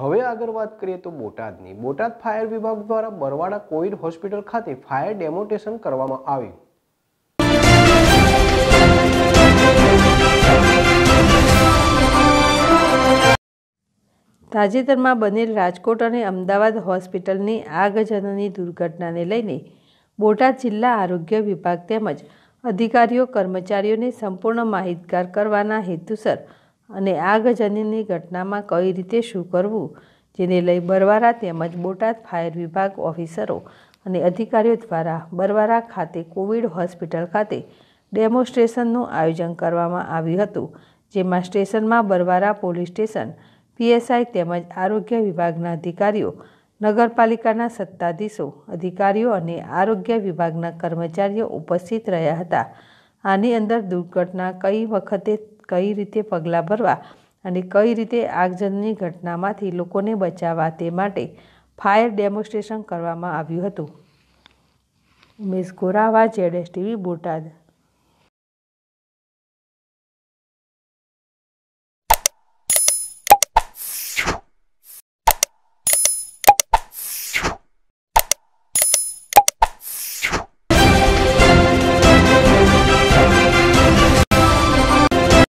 હવે આગળ વાત કરીએ તો બોટાદની બોટાદ ફાયર વિભાગ દ્વારા બરવાડા કોવિડ હોસ્પિટલ ખાતે ફાયર ડેમોટેશન કરવામાં આવ્યું તાજેતરમાં બનેલ રાજકોટ અને અમદાવાદ હોસ્પિટલની આગજનની દુર્ઘટનાને લઈને બોટાદ જિલ્લા આરોગ્ય વિભાગ તેમજ અધિકારીઓ કર્મચારીઓને સંપૂર્ણ માહિતગાર કરવાના હેતુસર અને આગજનની ઘટનામાં કઈ રીતે શું કરવું જેને લઈ બરવારા તેમજ બોટાદ ફાયર વિભાગ ઓફિસરો અને અધિકારીઓ દ્વારા બરવારા ખાતે કોવિડ હોસ્પિટલ ખાતે ડેમોન્સ્ટ્રેશનનું આયોજન કરવામાં આવ્યું હતું જેમાં સ્ટેશનમાં બરવારા પોલીસ સ્ટેશન પીએસઆઈ તેમજ આરોગ્ય વિભાગના અધિકારીઓ નગરપાલિકાના સત્તાધીશો અધિકારીઓ અને આરોગ્ય વિભાગના કર્મચારીઓ ઉપસ્થિત રહ્યા હતા આની અંદર દુર્ઘટના કઈ વખતે કઈ રીતે પગલાં ભરવા અને કઈ રીતે આગજનની ઘટનામાંથી લોકોને બચાવવા તે માટે ફાયર ડેમોન્સ્ટ્રેશન કરવામાં આવ્યું હતું Umesh Gorava Z S TV Botad